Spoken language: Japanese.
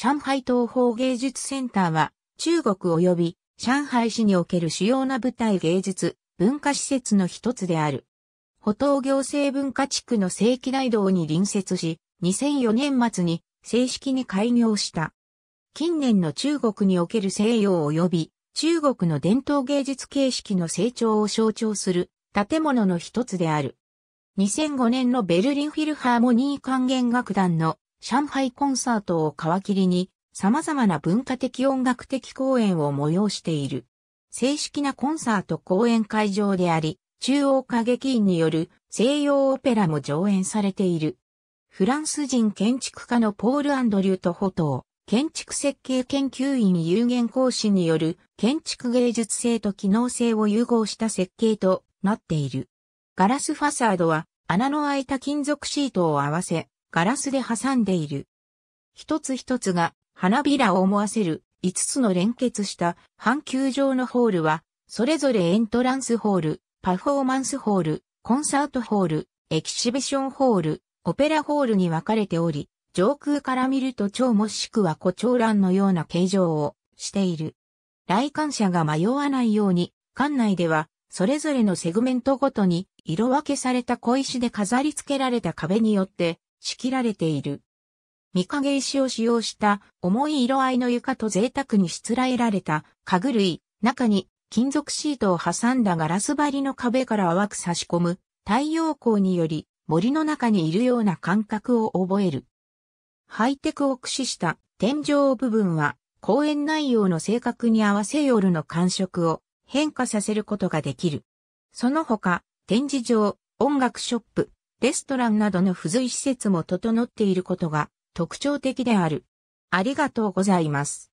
上海東方芸術センターは、中国及び上海市における主要な舞台芸術、文化施設の一つである。歩東行政文化地区の正規大道に隣接し、2004年末に正式に開業した。近年の中国における西洋及び中国の伝統芸術形式の成長を象徴する建物の一つである。2005年のベルリンフィルハーモニー管弦楽団の上海コンサートを皮切りに、様々な文化的音楽的公演を催している。正式なコンサート公演会場であり、中央歌劇院による西洋オペラも上演されている。フランス人建築家のポール・アンドリュート・ホトー、建築設計研究院有限講師による建築芸術性と機能性を融合した設計となっている。ガラスファサードは穴の開いた金属シートを合わせ、ガラスで挟んでいる。一つ一つが花びらを思わせる5つの連結した半球状のホールは、それぞれエントランスホール、パフォーマンスホール、コンサートホール、エキシビションホール、オペラホールに分かれており、上空から見ると蝶もしくは胡蝶蘭のような形状をしている。来館者が迷わないように、館内では、それぞれのセグメントごとに色分けされた小石で飾り付けられた壁によって仕切られている。御影石を使用した重い色合いの床と贅沢にしつらえられた家具類、中に金属シートを挟んだガラス張りの壁から淡く差し込む太陽光により森の中にいるような感覚を覚える。ハイテクを駆使した天井部分は公園内容の性格に合わせ夜の感触を変化させることができる。その他、展示場、音楽ショップ、レストランなどの付随施設も整っていることが特徴的である。ありがとうございます。